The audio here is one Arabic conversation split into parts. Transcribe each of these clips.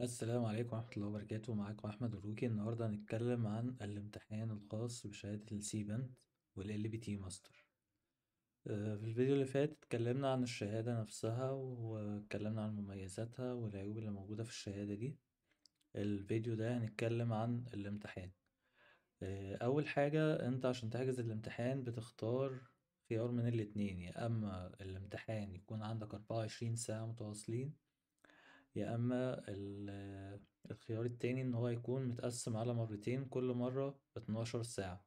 السلام عليكم ورحمة الله وبركاته معاكم أحمد الروكي النهاردة هنتكلم عن الامتحان الخاص بشهادة السي بند والال بي تي ماستر في الفيديو اللي فات اتكلمنا عن الشهادة نفسها واتكلمنا عن مميزاتها والعيوب اللي موجودة في الشهادة دي الفيديو ده هنتكلم عن الامتحان آه، أول حاجة أنت عشان تحجز الامتحان بتختار خيار من الاتنين يا أما الامتحان يكون عندك أربعة وعشرين ساعة متواصلين يا اما آه، الخيار التاني ان هو يكون متقسم على مرتين كل مرة اتناشر ساعة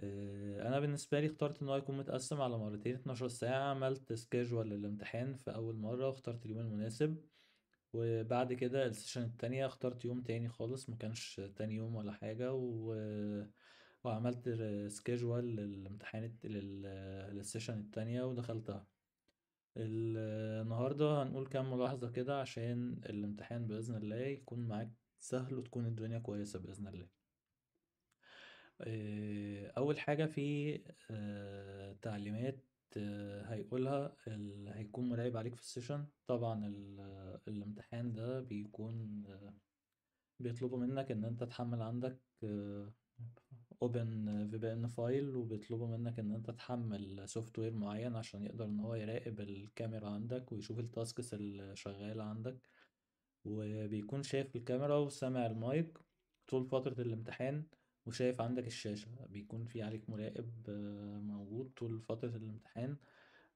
آه، انا بالنسبه لي اخترت ان هو يكون متقسم على مرتين اتناشر ساعه عملت سكيدجول للامتحان في اول مره واخترت اليوم المناسب وبعد كده السيشن التانية اخترت يوم تاني خالص ما كانش تاني يوم ولا حاجه و... وعملت سكيدجول للامتحان للسيشن التانية ودخلتها النهاردة هنقول كام ملاحظة كده عشان الامتحان بإذن الله يكون معاك سهل وتكون الدنيا كويسة بإذن الله آه، أول حاجة في آه، تعليمات آه، هيقولها اللي هيكون مراقب عليك في السيشن طبعا الامتحان ده بيكون بيطلبوا منك إن أنت تحمل عندك اوبن في بي ان فايل وبيطلبوا منك ان انت تحمل سوفت وير معين عشان يقدر ان هو يراقب الكاميرا عندك ويشوف التاسكس اللي شغاله عندك وبيكون شايف الكاميرا وسامع المايك طول فترة الامتحان وشايف عندك الشاشة بيكون في عليك مراقب آه، موجود طول فترة الامتحان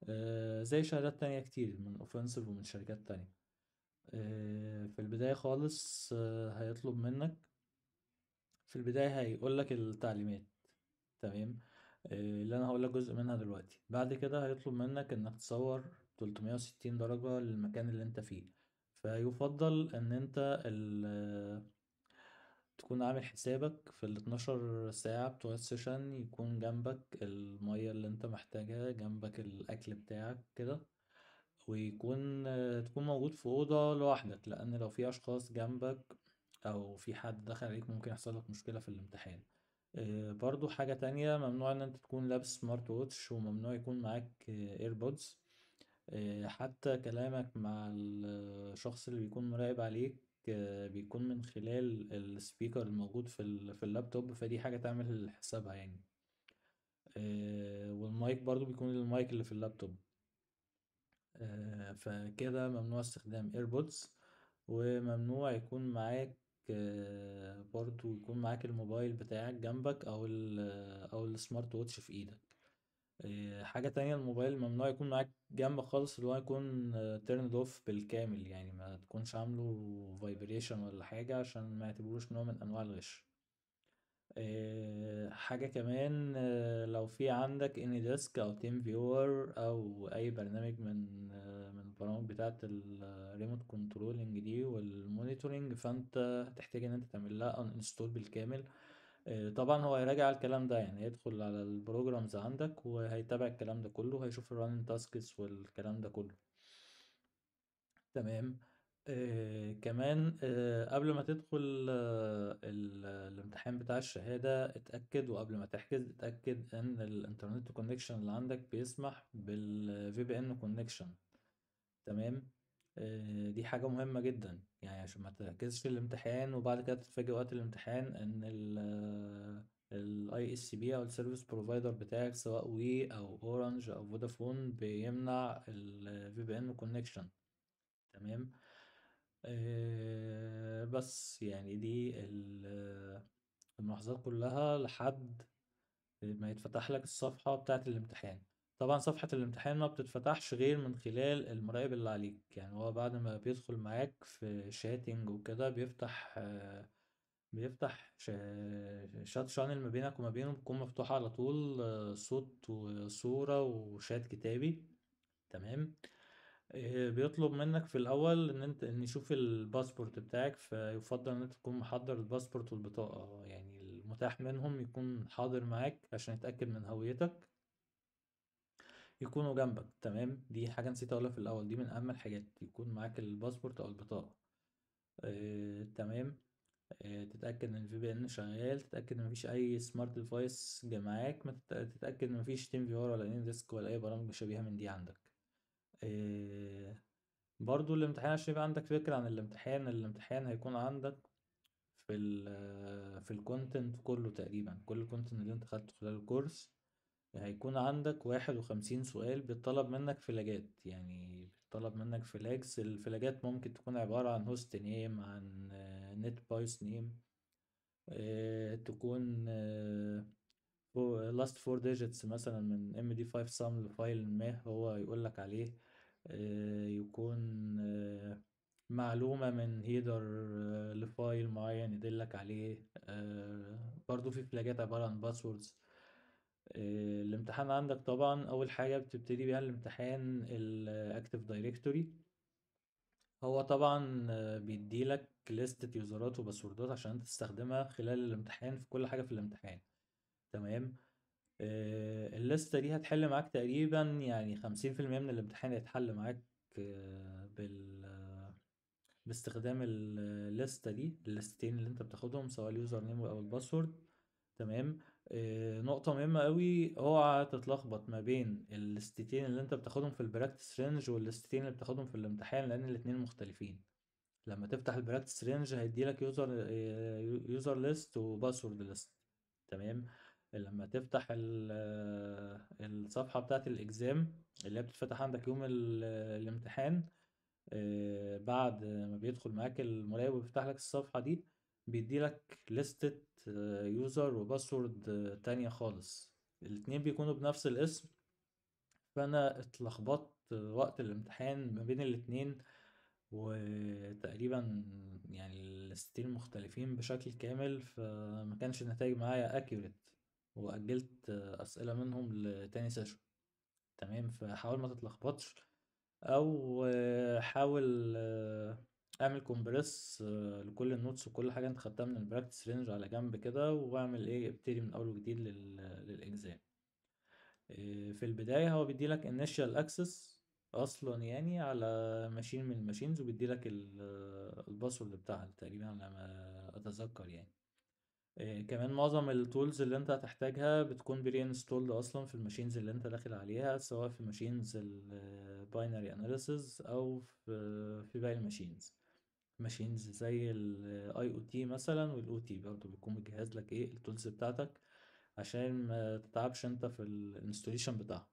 آه، زي شهادات تانية كتير من اوفنسيف ومن شركات تانية آه، في البداية خالص هيطلب منك في البداية هيقول لك التعليمات تمام آه، اللي انا هقول لك جزء منها دلوقتي بعد كده هيطلب منك انك تصور 360 درجة للمكان اللي انت فيه فيفضل ان انت ال تكون عامل حسابك في ال 12 ساعة بتوع السيشن يكون جنبك المية اللي انت محتاجها جنبك الأكل بتاعك كده ويكون آه، تكون موجود في أوضة لوحدك لأن لو في أشخاص جنبك أو في حد دخل عليك ممكن يحصل لك مشكلة في الامتحان آه، برضو حاجة تانية ممنوع إن أنت تكون لابس سمارت ووتش وممنوع يكون معاك ايربودز آه، حتى كلامك مع الشخص اللي بيكون مراقب عليك آه، بيكون من خلال السبيكر الموجود في في اللابتوب فدي حاجة تعمل حسابها يعني والمايك برضو بيكون المايك اللي في اللابتوب فكده ممنوع استخدام ايربودز وممنوع يكون معاك آه، برضو يكون معاك الموبايل بتاعك جنبك أو الـ أو السمارت ووتش في إيدك. آه، حاجة تانية الموبايل ممنوع يكون معاك جنبك خالص، اللي هو يكون تيرند آه، اوف بالكامل، يعني ما تكونش عامله فايبريشن ولا حاجة عشان ما يعتبروش نوع من أنواع الغش. آه، حاجة كمان آه، لو في عندك اني ديسك او تيم فيور او اي برنامج من آه، من البرامج بتاعة الريموت كنترولنج دي والمونيتورنج فانت هتحتاج ان انت تعمل لها ان انستول بالكامل طبعا هو هيراجع الكلام ده يعني هيدخل على البروجرامز عندك وهيتابع الكلام ده كله هيشوف الران تاسكس والكلام ده كله تمام آه، كمان آه، قبل ما تدخل آه، ال الامتحان بتاع الشهادة اتأكد وقبل ما تحجز اتأكد إن الإنترنت كونكشن اللي عندك بيسمح بالVPN كونكشن تمام، دي حاجة مهمة جدًا، يعني عشان ما في الامتحان وبعد كده تتفاجئ وقت الامتحان إن ال بي أو السيرفيس بروفايدر بتاعك سواء وي أو أورنج أو فودافون بيمنع الVPN كونكشن تمام. آه، بس، يعني دي ال آه، الملاحظات كلّها لحد ما يتفتح لك الصفحة بتاعة الامتحان. طبعًا صفحة الامتحان ما بتتفتحش غير من خلال المراقب اللي عليك، يعني هو بعد ما بيدخل معاك في شاتنج وكده بيفتح آه، بيفتح شات شانل ما بينك وما بينه بتكون مفتوحة على طول صوت وصورة وشات كتابي، تمام؟ آه، بيطلب منك في الاول ان انت ان يشوف الباسبورت بتاعك فيفضل ان انت تكون محضر الباسبورت والبطاقة يعني المتاح منهم يكون حاضر معاك عشان يتأكد من هويتك يكونوا جنبك تمام دي حاجة نسيت اقولها في الاول دي من اهم الحاجات يكون معاك الباسبورت او البطاقة آه، تمام آه، تتأكد ان الفي بي ان شغال تتأكد ان مفيش اي سمارت ديفايس معاك تتأكد ان مفيش تيم فيور ولا ديسك ولا اي برامج شبيهة من دي عندك آه، برضو الامتحان عشان يبقى عندك فكرة عن الامتحان الامتحان هيكون عندك في ال في الكونتنت كله تقريبا كل الكونتنت اللي انت خدته خلال الكورس هيكون عندك واحد وخمسين سؤال بيطلب منك فلاجات يعني بيطلب منك فلاجز الفلاجات ممكن تكون عبارة عن هوست نيم عن نت بايس نيم تكون لاست فور ديجيتس مثلا من ام دي فايف سم لفايل ما هو يقول لك عليه آه، يكون آه، معلومة من هيدر آه، لفايل معين يدلك عليه برضو في فلاجات عبارة عن باسوردز الامتحان عندك طبعا أول حاجة بتبتدي بيها الامتحان الأكتف دايركتوري هو طبعا بيديلك لستة يوزرات وباسوردات عشان تستخدمها خلال الامتحان في كل حاجة في الامتحان تمام آه، الليستة دي هتحل معاك تقريبا يعني خمسين في المية من الامتحان هيتحل معاك آه، بال باستخدام الليستة دي الليستتين اللي انت بتاخدهم سواء اليوزر نيم او الباسورد تمام آه، نقطة مهمة قوي اوعى تتلخبط ما بين الليستتين اللي انت بتاخدهم في البراكتس رينج والليستتين اللي بتاخدهم في الامتحان لان الاتنين مختلفين لما تفتح البراكتس رينج هيديلك يوزر يوزر ليست وباسورد ليست تمام لما تفتح ال- الصفحة بتاعة الإجزام اللي هي بتتفتح عندك يوم ال- الامتحان آه، بعد ما بيدخل معاك المراقب ويفتح لك الصفحة دي بيدي لك لستة يوزر وباسورد تانية خالص الاتنين بيكونوا بنفس الاسم فأنا اتلخبطت وقت الامتحان ما بين الاتنين وتقريبا يعني الستين مختلفين بشكل كامل فما كانش النتائج معايا accurate وأجلت أسئلة منهم لتاني سيشن تمام فحاول ما تتلخبطش أو حاول آه، أعمل كومبريس آه، لكل النوتس وكل حاجة أنت خدتها من البراكتس رينج على جنب كده وأعمل إيه ابتدي من أول وجديد للإكزام آه، في البداية هو بيديلك انيشال اكسس اصلا يعني على ماشين من الماشينز وبيديلك الباسورد بتاعها تقريبا على ما اتذكر يعني إيه، كمان معظم التولز اللي انت هتحتاجها بتكون بري انستولد اصلا في الماشينز اللي انت داخل عليها سواء في ماشينز الباينري اناليسز آه، او في في باقي الماشينز ماشينز زي الاي او تي مثلا والاو تي برضه بيكون مجهز لك ايه التولز بتاعتك عشان ما تتعبش انت في الانستوليشن بتاعها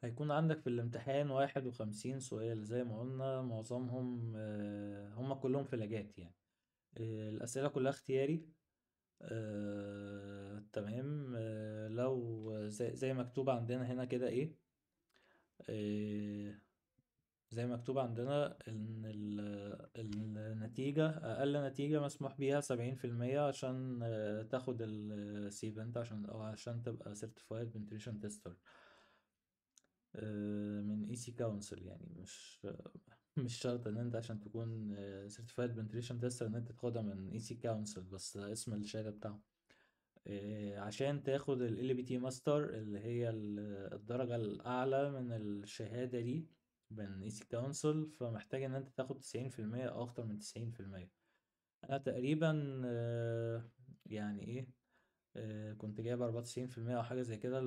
هيكون عندك في الامتحان واحد وخمسين سؤال زي ما قلنا معظمهم هم آه، هما كلهم في لجات يعني آه، الأسئلة كلها اختياري آه، تمام آه، لو زي, زي مكتوب عندنا هنا كده ايه آه، زي مكتوب عندنا ان ال- النتيجة اقل نتيجة مسموح بيها سبعين في المية عشان آه، تاخد السيفنت عشان او عشان تبقى سيرتيفايد penetration تيستر آه، من اي سي كونسل يعني مش مش شرط ان انت عشان تكون سيرتيفايد بنتريشن تيستر ان انت تاخدها من اي سي كونسل بس ده اسم الشهاده بتاعه آه، عشان تاخد ال بي تي ماستر اللي هي الدرجة الأعلى من الشهادة دي من اي سي كونسل فمحتاج إن أنت تاخد 90% أو أكتر من 90% أنا تقريبا آه، يعني إيه آه، كنت جايب 94% أو حاجة زي كده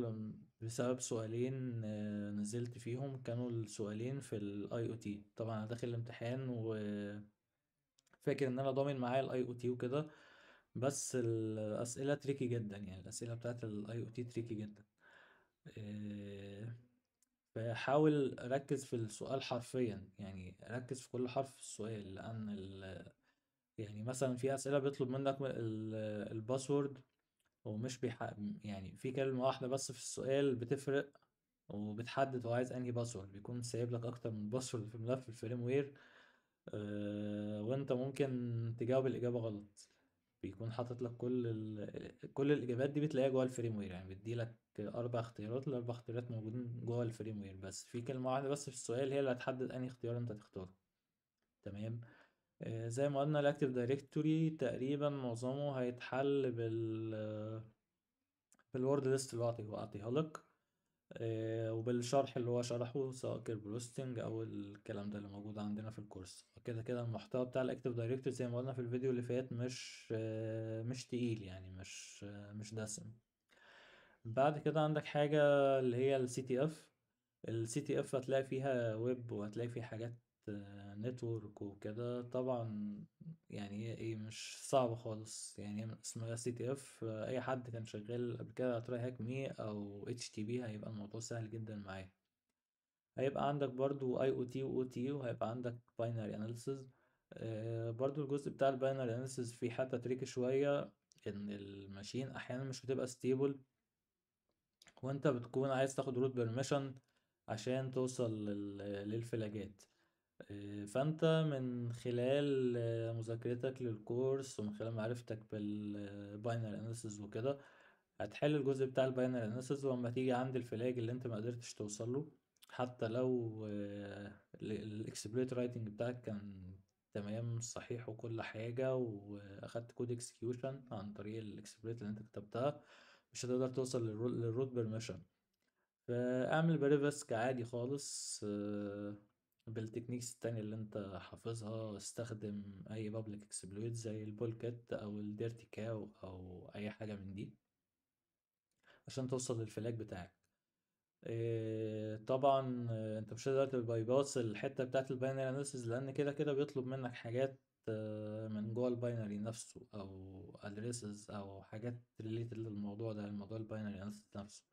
بسبب سؤالين آه، نزلت فيهم كانوا السؤالين في الاي او تي طبعا انا داخل الامتحان وفاكر ان انا ضامن معايا الاي او تي وكده بس الاسئله تريكي جدا يعني الاسئله بتاعت الاي او تي تريكي جدا آه، فحاول ركز في السؤال حرفيا يعني ركز في كل حرف في السؤال لان الـ يعني مثلا في اسئله بيطلب منك الباسورد هو مش بيح... يعني في كلمة واحدة بس في السؤال بتفرق وبتحدد هو عايز انهي باسورد بيكون سايب لك اكتر من باسورد في ملف الفريم وير أه وانت ممكن تجاوب الاجابة غلط بيكون حاطط لك كل ال... كل الاجابات دي بتلاقيها جوه الفريم وير يعني بيدي لك اربع اختيارات الاربع اختيارات موجودين جوه الفريم وير بس في كلمة واحدة بس في السؤال هي اللي هتحدد انهي اختيار انت تختاره تمام آه، زي ما قلنا الاكتيف دايركتوري تقريبا معظمه هيتحل بال بالورد ليست اللي هو اعطيها لك آه، وبالشرح اللي هو شرحه سواء كيربروستنج او الكلام ده اللي موجود عندنا في الكورس كده كده المحتوى بتاع الاكتيف دايركتوري زي ما قلنا في الفيديو اللي فات مش مش تقيل يعني مش مش دسم بعد كده عندك حاجة اللي هي السي تي اف السي تي اف هتلاقي فيها ويب وهتلاقي فيه حاجات نتورك وكده طبعا يعني ايه مش صعبة خالص يعني اسمها سي تي اف اي حد كان شغال قبل كده على تراي هاك مي او اتش تي بي هيبقى الموضوع سهل جدا معاه هيبقى عندك برضو اي او تي او تي وهيبقى عندك باينري اناليسز آه، برضو الجزء بتاع الباينري اناليسز فيه حتى تريك شوية ان الماشين احيانا مش بتبقى ستيبل وانت بتكون عايز تاخد روت بيرميشن عشان توصل للفلاجات آه، فأنت من خلال آه، مذاكرتك للكورس ومن خلال معرفتك بالباينري اناليسز آه، وكده هتحل الجزء بتاع الباينري اناليسز ولما تيجي عند الفلاج اللي انت ما قدرتش توصل له حتى لو الاكسبلويت رايتنج بتاعك كان تمام صحيح وكل حاجة وأخدت كود اكسكيوشن عن طريق الاكسبلويت اللي انت كتبتها مش هتقدر توصل للروت بيرميشن فاعمل بريفسك عادي خالص آه، بالتكنيكس التانية اللي انت حافظها استخدم اي بابليك اكسبلويت زي البولكت او الديرتي كاو او اي حاجة من دي عشان توصل للفلاج بتاعك إيه، طبعا انت مش هتقدر تباي تبايباس الحته بتاعت الباينري اناليسيس لان كده كده بيطلب منك حاجات آه، من جوه الباينري نفسه او ادريسز او حاجات ريليتد للموضوع ده الموضوع الباينري اناليسيس نفسه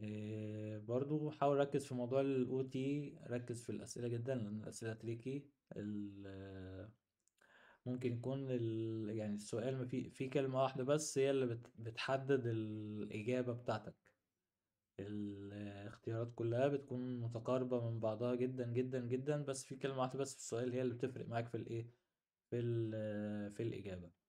إيه، برضو حاول ركز في موضوع الاو تي ركز في الاسئله جدا لان الاسئله تريكي ال- ممكن يكون يعني السؤال ما في في كلمه واحده بس هي اللي بت- بتحدد الاجابه بتاعتك الاختيارات كلها بتكون متقاربه من بعضها جدا جدا جدا بس في كلمه واحده بس في السؤال هي اللي بتفرق معاك في الايه في في الاجابه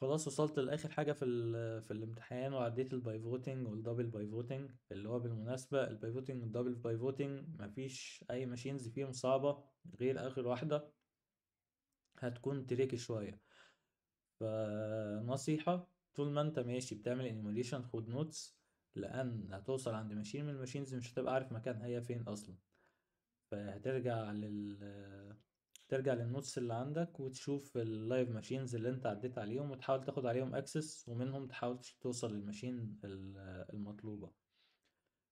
خلاص وصلت لاخر حاجه في آه، في الامتحان وعديت الباي فوتنج والدبل باي فوتنج اللي هو بالمناسبه الباي فوتنج والدبل باي فوتنج مفيش اي ماشينز فيهم صعبه غير اخر واحده هتكون تريكي شويه فنصيحه طول ما انت ماشي بتعمل انيميشن خد نوتس لان هتوصل عند ماشين من الماشينز مش هتبقى عارف مكانها هي فين اصلا فهترجع لل آه، ترجع للنوتس اللي عندك وتشوف اللايف ماشينز اللي انت عديت عليهم وتحاول تاخد عليهم اكسس ومنهم تحاول توصل للماشين المطلوبة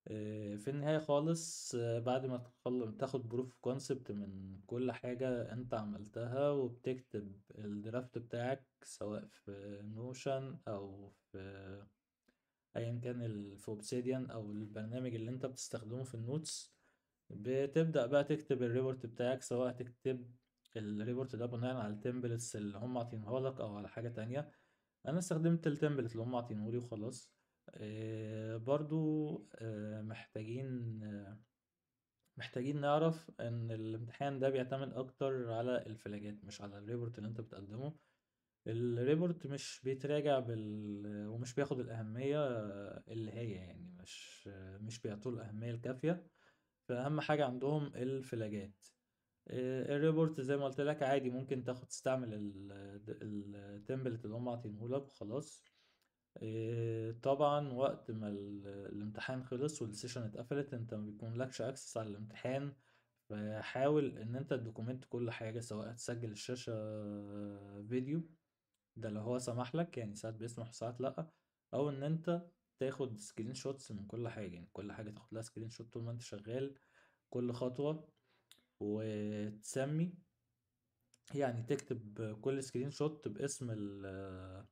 آه، في النهاية خالص آه، بعد ما تاخد بروف كونسبت من كل حاجة انت عملتها وبتكتب الدرافت بتاعك سواء في نوشن او في ايا كان في اوبسيديان او البرنامج اللي انت بتستخدمه في النوتس بتبدأ بقى تكتب الريبورت بتاعك سواء تكتب الريبورت ده بناء على التمبلتس اللي هم عاطينها لك او على حاجه تانية انا استخدمت التمبلت اللي هم عاطينه لي وخلاص آه، برضو آه، محتاجين محتاجين نعرف ان الامتحان ده بيعتمد اكتر على الفلاجات مش على الريبورت اللي انت بتقدمه الريبورت مش بيتراجع بال ومش بياخد الأهمية آه، اللي هي يعني مش مش بيعطوه الأهمية الكافية فأهم حاجة عندهم الفلاجات آه، الريبورت زي ما قلت لك عادي ممكن تاخد تستعمل التمبلت اللي هم عاطينه لك وخلاص آه، طبعا وقت ما الامتحان خلص والسيشن اتقفلت انت ما بيكون لكش اكسس على الامتحان فحاول ان انت تدوكمنت كل حاجه سواء تسجل الشاشه فيديو آه، ده لو هو سمح لك يعني ساعات بيسمح وساعات لا او ان انت تاخد سكرين شوتس من كل حاجه يعني كل حاجه تاخد لها سكرين شوت طول ما انت شغال كل خطوه وتسمي يعني تكتب كل سكرين شوت باسم ال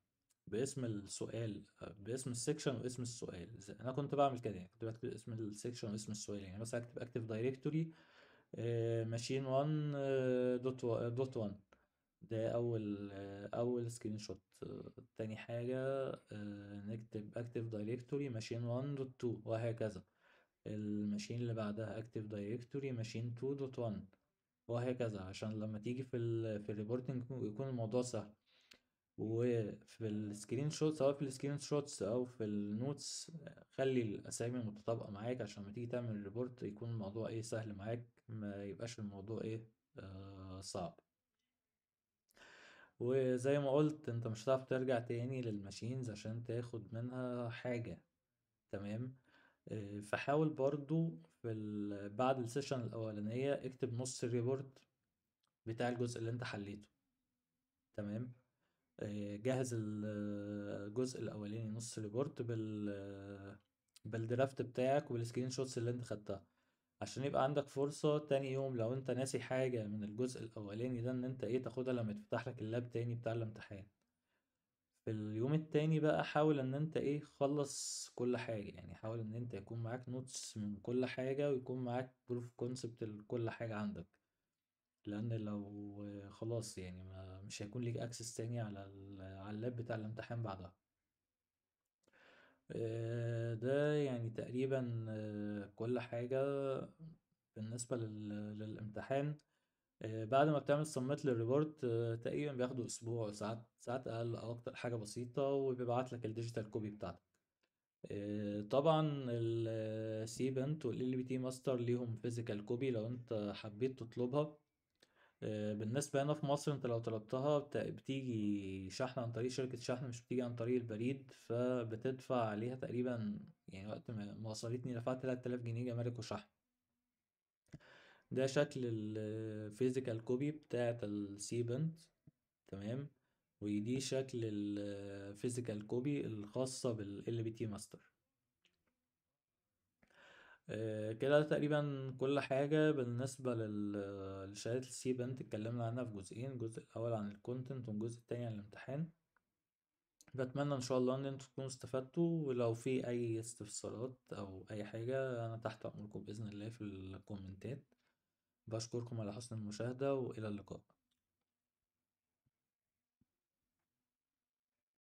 باسم السؤال باسم السكشن واسم السؤال زي- انا كنت بعمل كده يعني كنت بكتب اسم السكشن واسم السؤال يعني مثلا اكتب اكتف دايركتوري ماشين 1 دوت 1 ده اول آه، اول سكرين شوت تاني حاجه آه، نكتب اكتف دايركتوري ماشين 1 دوت 2 وهكذا الماشين اللي بعدها اكتف دايركتوري ماشين 2.1 وهكذا عشان لما تيجي في ال في الريبورتنج يكون الموضوع سهل وفي السكرين شوت سواء في السكرين شوتس او في النوتس خلي الاسامي متطابقه معاك عشان لما تيجي تعمل ريبورت يكون الموضوع ايه سهل معاك ما يبقاش الموضوع ايه آه صعب وزي ما قلت انت مش هتعرف ترجع تاني للماشينز عشان تاخد منها حاجه تمام آه، فحاول برضو في ال... بعد السيشن الأولانية اكتب نص الريبورت بتاع الجزء اللي انت حليته تمام آه، جهز الجزء الأولاني نص ريبورت بال بالدرافت بتاعك والسكرين شوتس اللي انت خدتها عشان يبقى عندك فرصة تاني يوم لو انت ناسي حاجة من الجزء الأولاني ده ان انت ايه تاخدها لما تفتح لك اللاب تاني بتاع الامتحان في اليوم التاني بقى حاول ان انت ايه خلص كل حاجة يعني حاول ان انت يكون معاك نوتس من كل حاجة ويكون معاك بروف كونسبت لكل حاجة عندك لان لو خلاص يعني ما مش هيكون ليك اكسس تاني على اللاب بتاع الامتحان بعدها آه، ده يعني تقريبا آه، كل حاجة بالنسبة للامتحان آه، بعد ما بتعمل سميت للريبورت آه، تقريبا بياخدوا اسبوع ساعات ساعات اقل او اكتر حاجه بسيطه وبيبعت لك الديجيتال كوبي بتاعتك آه، طبعا السي بنت والال بي تي ماستر ليهم فيزيكال كوبي لو انت حبيت تطلبها بالنسبه هنا في مصر انت لو طلبتها بتيجي شحن عن طريق شركه شحن مش بتيجي عن طريق البريد فبتدفع عليها تقريبا يعني وقت ما ما وصلتني دفعت 3000 جنيه جمارك وشحن ده شكل الفيزيكال كوبي بتاعة السي بنت تمام ودي شكل الفيزيكال كوبي الخاصة بالال بي تي ماستر كده تقريبا كل حاجة بالنسبة للشهادات السي بنت اتكلمنا عنها في جزئين الجزء الأول عن الكونتنت والجزء التاني عن الامتحان بتمنى إن شاء الله إن انتوا تكونوا استفدتوا ولو في أي استفسارات أو أي حاجة أنا تحت أمركم بإذن الله في الكومنتات بشكركم على حسن المشاهدة وإلى اللقاء